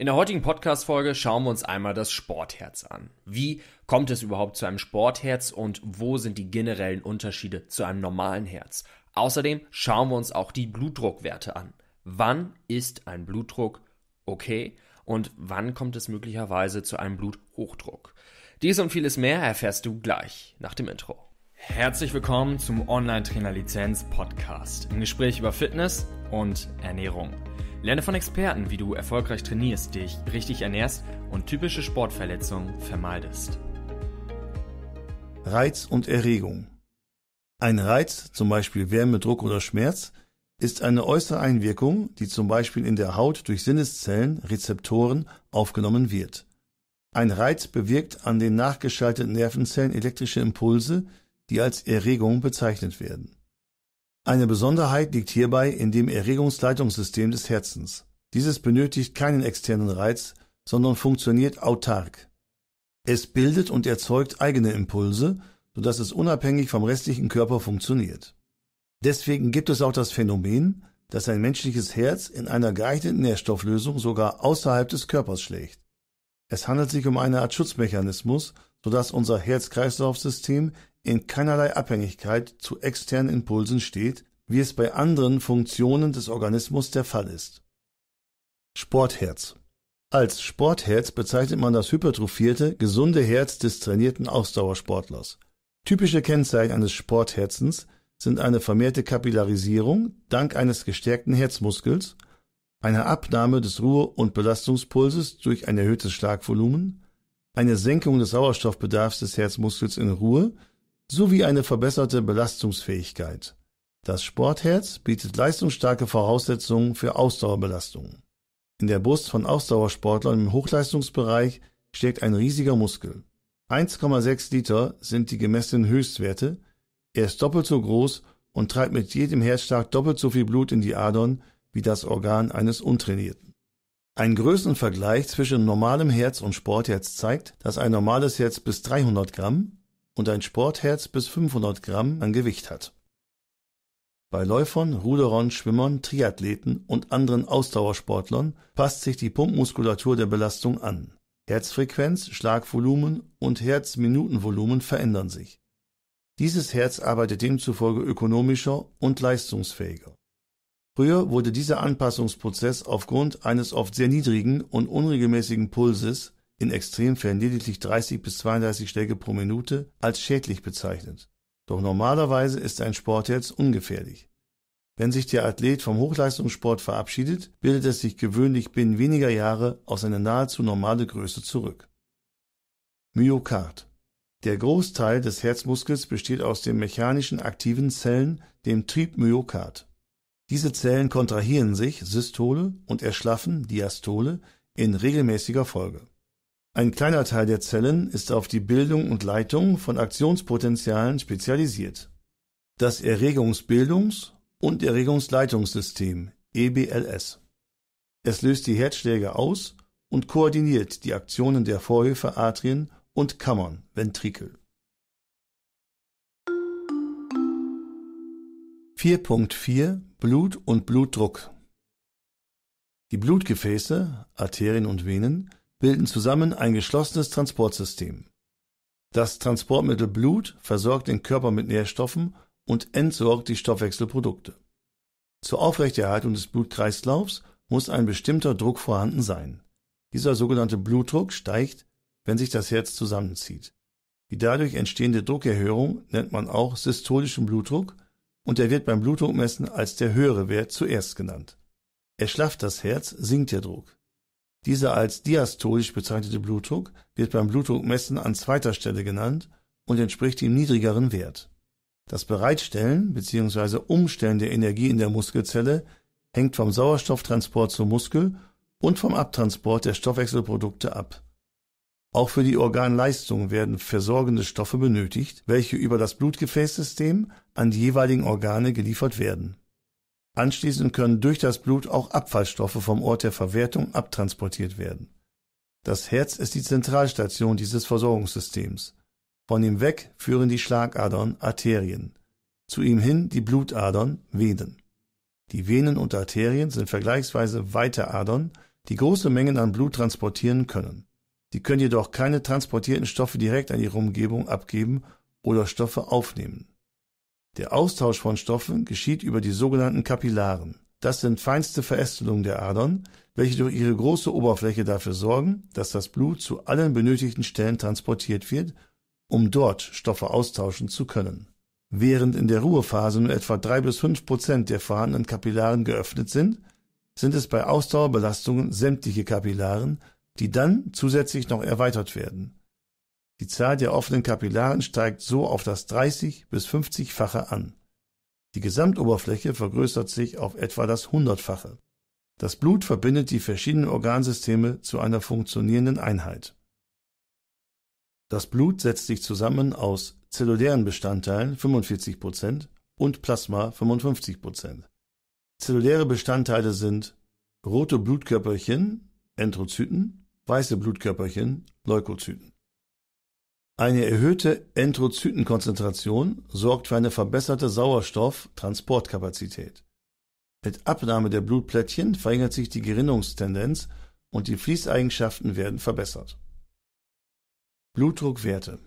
In der heutigen Podcast-Folge schauen wir uns einmal das Sportherz an. Wie kommt es überhaupt zu einem Sportherz und wo sind die generellen Unterschiede zu einem normalen Herz? Außerdem schauen wir uns auch die Blutdruckwerte an. Wann ist ein Blutdruck okay und wann kommt es möglicherweise zu einem Bluthochdruck? Dies und vieles mehr erfährst du gleich nach dem Intro. Herzlich willkommen zum Online-Trainer-Lizenz-Podcast im Gespräch über Fitness und Ernährung. Lerne von Experten, wie du erfolgreich trainierst, dich richtig ernährst und typische Sportverletzungen vermeidest. Reiz und Erregung. Ein Reiz, zum Beispiel Wärme, Druck oder Schmerz, ist eine äußere Einwirkung, die zum Beispiel in der Haut durch Sinneszellen, Rezeptoren, aufgenommen wird. Ein Reiz bewirkt an den nachgeschalteten Nervenzellen elektrische Impulse, die als Erregung bezeichnet werden. Eine Besonderheit liegt hierbei in dem Erregungsleitungssystem des Herzens. Dieses benötigt keinen externen Reiz, sondern funktioniert autark. Es bildet und erzeugt eigene Impulse, sodass es unabhängig vom restlichen Körper funktioniert. Deswegen gibt es auch das Phänomen, dass ein menschliches Herz in einer geeigneten Nährstofflösung sogar außerhalb des Körpers schlägt. Es handelt sich um eine Art Schutzmechanismus, sodass unser Herz-Kreislauf-System in keinerlei Abhängigkeit zu externen Impulsen steht, wie es bei anderen Funktionen des Organismus der Fall ist. Sportherz Als Sportherz bezeichnet man das hypertrophierte, gesunde Herz des trainierten Ausdauersportlers. Typische Kennzeichen eines Sportherzens sind eine vermehrte Kapillarisierung dank eines gestärkten Herzmuskels, eine Abnahme des Ruhe- und Belastungspulses durch ein erhöhtes Schlagvolumen, eine Senkung des Sauerstoffbedarfs des Herzmuskels in Ruhe sowie eine verbesserte Belastungsfähigkeit. Das Sportherz bietet leistungsstarke Voraussetzungen für Ausdauerbelastungen. In der Brust von Ausdauersportlern im Hochleistungsbereich steckt ein riesiger Muskel. 1,6 Liter sind die gemessenen Höchstwerte. Er ist doppelt so groß und treibt mit jedem Herzschlag doppelt so viel Blut in die Adern wie das Organ eines Untrainierten. Ein Größenvergleich zwischen normalem Herz und Sportherz zeigt, dass ein normales Herz bis 300 Gramm, und ein Sportherz bis 500 Gramm an Gewicht hat. Bei Läufern, Ruderern, Schwimmern, Triathleten und anderen Ausdauersportlern passt sich die Pumpmuskulatur der Belastung an. Herzfrequenz, Schlagvolumen und Herzminutenvolumen verändern sich. Dieses Herz arbeitet demzufolge ökonomischer und leistungsfähiger. Früher wurde dieser Anpassungsprozess aufgrund eines oft sehr niedrigen und unregelmäßigen Pulses in Extremfällen lediglich 30 bis 32 Schläge pro Minute, als schädlich bezeichnet. Doch normalerweise ist ein Sportherz ungefährlich. Wenn sich der Athlet vom Hochleistungssport verabschiedet, bildet es sich gewöhnlich binnen weniger Jahre aus einer nahezu normale Größe zurück. Myokard der Großteil des Herzmuskels besteht aus den mechanischen aktiven Zellen, dem Triebmyokard. Diese Zellen kontrahieren sich Systole und erschlaffen Diastole in regelmäßiger Folge. Ein kleiner Teil der Zellen ist auf die Bildung und Leitung von Aktionspotenzialen spezialisiert. Das Erregungsbildungs- und Erregungsleitungssystem EBLS. Es löst die Herzschläge aus und koordiniert die Aktionen der Vorhöfe, Atrien und Kammern Ventrikel. 4.4 Blut und Blutdruck Die Blutgefäße, Arterien und Venen, bilden zusammen ein geschlossenes Transportsystem. Das Transportmittel Blut versorgt den Körper mit Nährstoffen und entsorgt die Stoffwechselprodukte. Zur Aufrechterhaltung des Blutkreislaufs muss ein bestimmter Druck vorhanden sein. Dieser sogenannte Blutdruck steigt, wenn sich das Herz zusammenzieht. Die dadurch entstehende Druckerhöhung nennt man auch systolischen Blutdruck und er wird beim Blutdruckmessen als der höhere Wert zuerst genannt. Erschlafft das Herz, sinkt der Druck. Dieser als diastolisch bezeichnete Blutdruck wird beim Blutdruckmessen an zweiter Stelle genannt und entspricht dem niedrigeren Wert. Das Bereitstellen bzw. Umstellen der Energie in der Muskelzelle hängt vom Sauerstofftransport zum Muskel und vom Abtransport der Stoffwechselprodukte ab. Auch für die Organleistung werden versorgende Stoffe benötigt, welche über das Blutgefäßsystem an die jeweiligen Organe geliefert werden Anschließend können durch das Blut auch Abfallstoffe vom Ort der Verwertung abtransportiert werden. Das Herz ist die Zentralstation dieses Versorgungssystems. Von ihm weg führen die Schlagadern Arterien, zu ihm hin die Blutadern Venen. Die Venen und Arterien sind vergleichsweise weite Adern, die große Mengen an Blut transportieren können. Sie können jedoch keine transportierten Stoffe direkt an ihre Umgebung abgeben oder Stoffe aufnehmen. Der Austausch von Stoffen geschieht über die sogenannten Kapillaren. Das sind feinste Verästelungen der Adern, welche durch ihre große Oberfläche dafür sorgen, dass das Blut zu allen benötigten Stellen transportiert wird, um dort Stoffe austauschen zu können. Während in der Ruhephase nur etwa drei bis fünf Prozent der vorhandenen Kapillaren geöffnet sind, sind es bei Ausdauerbelastungen sämtliche Kapillaren, die dann zusätzlich noch erweitert werden. Die Zahl der offenen Kapillaren steigt so auf das 30- bis 50-fache an. Die Gesamtoberfläche vergrößert sich auf etwa das Hundertfache. Das Blut verbindet die verschiedenen Organsysteme zu einer funktionierenden Einheit. Das Blut setzt sich zusammen aus zellulären Bestandteilen 45 Prozent und Plasma 55 Prozent. Zelluläre Bestandteile sind rote Blutkörperchen, Entrozyten, weiße Blutkörperchen, Leukozyten. Eine erhöhte Erythrozytenkonzentration sorgt für eine verbesserte Sauerstofftransportkapazität. Mit Abnahme der Blutplättchen verringert sich die Gerinnungstendenz und die Fließeigenschaften werden verbessert. Blutdruckwerte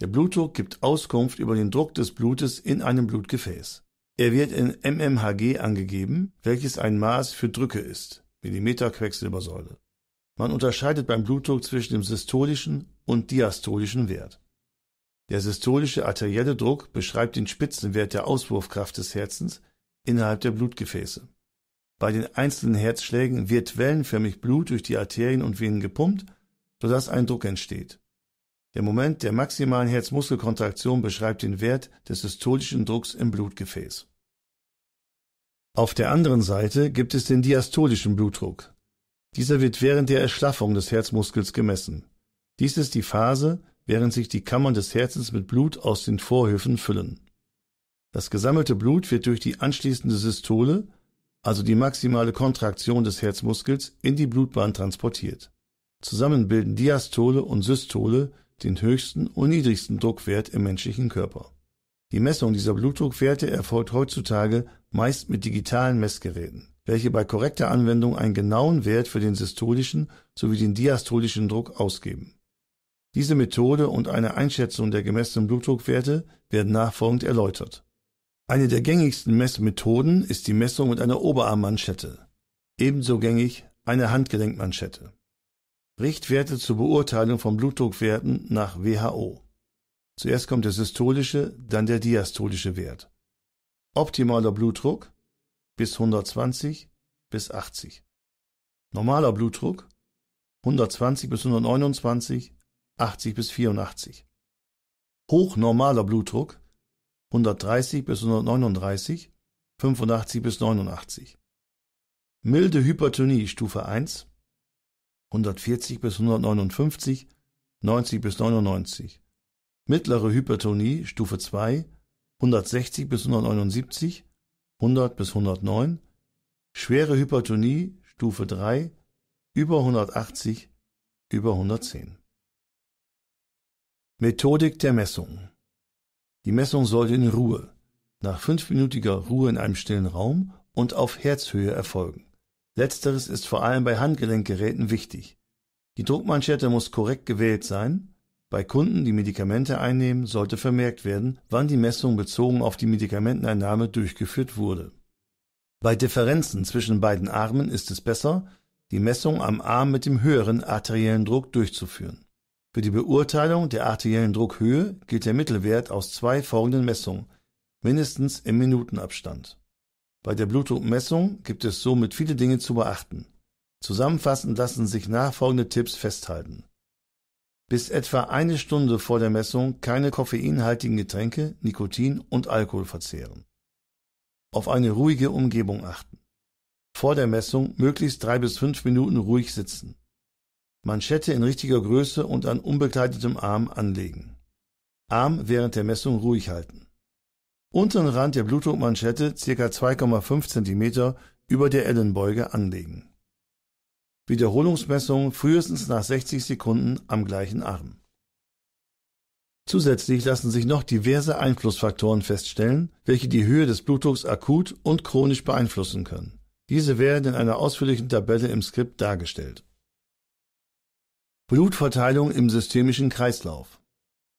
Der Blutdruck gibt Auskunft über den Druck des Blutes in einem Blutgefäß. Er wird in mmHg angegeben, welches ein Maß für Drücke ist, Millimeter Quecksilbersäule. Man unterscheidet beim Blutdruck zwischen dem systolischen und diastolischen Wert. Der systolische arterielle Druck beschreibt den Spitzenwert der Auswurfkraft des Herzens innerhalb der Blutgefäße. Bei den einzelnen Herzschlägen wird wellenförmig Blut durch die Arterien und Venen gepumpt, sodass ein Druck entsteht. Der Moment der maximalen Herzmuskelkontraktion beschreibt den Wert des systolischen Drucks im Blutgefäß. Auf der anderen Seite gibt es den diastolischen Blutdruck, dieser wird während der Erschlaffung des Herzmuskels gemessen. Dies ist die Phase, während sich die Kammern des Herzens mit Blut aus den Vorhöfen füllen. Das gesammelte Blut wird durch die anschließende Systole, also die maximale Kontraktion des Herzmuskels, in die Blutbahn transportiert. Zusammen bilden Diastole und Systole den höchsten und niedrigsten Druckwert im menschlichen Körper. Die Messung dieser Blutdruckwerte erfolgt heutzutage meist mit digitalen Messgeräten welche bei korrekter Anwendung einen genauen Wert für den systolischen sowie den diastolischen Druck ausgeben. Diese Methode und eine Einschätzung der gemessenen Blutdruckwerte werden nachfolgend erläutert. Eine der gängigsten Messmethoden ist die Messung mit einer Oberarmmanschette, ebenso gängig eine Handgelenkmanschette. Richtwerte zur Beurteilung von Blutdruckwerten nach WHO. Zuerst kommt der systolische, dann der diastolische Wert. Optimaler Blutdruck bis 120 bis 80. Normaler Blutdruck 120 bis 129, 80 bis 84. Hochnormaler Blutdruck 130 bis 139, 85 bis 89. Milde Hypertonie Stufe 1 140 bis 159, 90 bis 99. Mittlere Hypertonie Stufe 2 160 bis 179, 100 bis 109, schwere Hypertonie Stufe 3 über 180 über 110. Methodik der Messung. Die Messung sollte in Ruhe, nach fünfminütiger Ruhe in einem stillen Raum und auf Herzhöhe erfolgen. Letzteres ist vor allem bei Handgelenkgeräten wichtig. Die Druckmanschette muss korrekt gewählt sein, bei Kunden, die Medikamente einnehmen, sollte vermerkt werden, wann die Messung bezogen auf die Medikamenteneinnahme durchgeführt wurde. Bei Differenzen zwischen beiden Armen ist es besser, die Messung am Arm mit dem höheren arteriellen Druck durchzuführen. Für die Beurteilung der arteriellen Druckhöhe gilt der Mittelwert aus zwei folgenden Messungen, mindestens im Minutenabstand. Bei der Blutdruckmessung gibt es somit viele Dinge zu beachten. Zusammenfassend lassen sich nachfolgende Tipps festhalten bis etwa eine Stunde vor der Messung keine koffeinhaltigen Getränke, Nikotin und Alkohol verzehren. Auf eine ruhige Umgebung achten. Vor der Messung möglichst drei bis fünf Minuten ruhig sitzen. Manschette in richtiger Größe und an unbekleidetem Arm anlegen. Arm während der Messung ruhig halten. Unteren Rand der Blutdruckmanschette ca. 2,5 cm über der Ellenbeuge anlegen. Wiederholungsmessung frühestens nach 60 Sekunden am gleichen Arm. Zusätzlich lassen sich noch diverse Einflussfaktoren feststellen, welche die Höhe des Blutdrucks akut und chronisch beeinflussen können. Diese werden in einer ausführlichen Tabelle im Skript dargestellt. Blutverteilung im systemischen Kreislauf.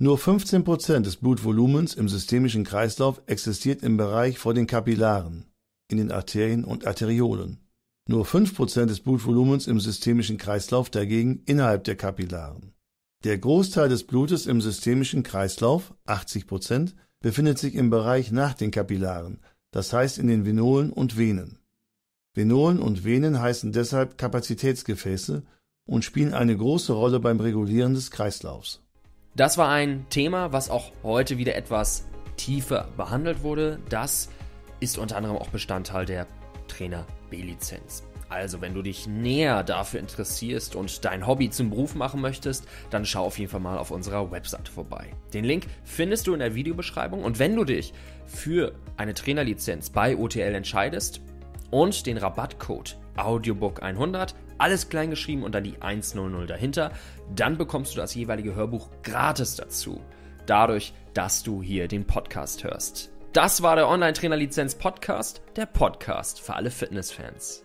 Nur 15% Prozent des Blutvolumens im systemischen Kreislauf existiert im Bereich vor den Kapillaren, in den Arterien und Arteriolen nur 5% des Blutvolumens im systemischen Kreislauf dagegen innerhalb der Kapillaren. Der Großteil des Blutes im systemischen Kreislauf, 80%, befindet sich im Bereich nach den Kapillaren, das heißt in den Venolen und Venen. Venolen und Venen heißen deshalb Kapazitätsgefäße und spielen eine große Rolle beim Regulieren des Kreislaufs. Das war ein Thema, was auch heute wieder etwas tiefer behandelt wurde. Das ist unter anderem auch Bestandteil der Trainer B-Lizenz. Also, wenn du dich näher dafür interessierst und dein Hobby zum Beruf machen möchtest, dann schau auf jeden Fall mal auf unserer Webseite vorbei. Den Link findest du in der Videobeschreibung und wenn du dich für eine Trainerlizenz bei OTL entscheidest und den Rabattcode Audiobook 100, alles klein geschrieben und dann die 100 dahinter, dann bekommst du das jeweilige Hörbuch gratis dazu, dadurch, dass du hier den Podcast hörst. Das war der Online-Trainer-Lizenz-Podcast, der Podcast für alle Fitnessfans.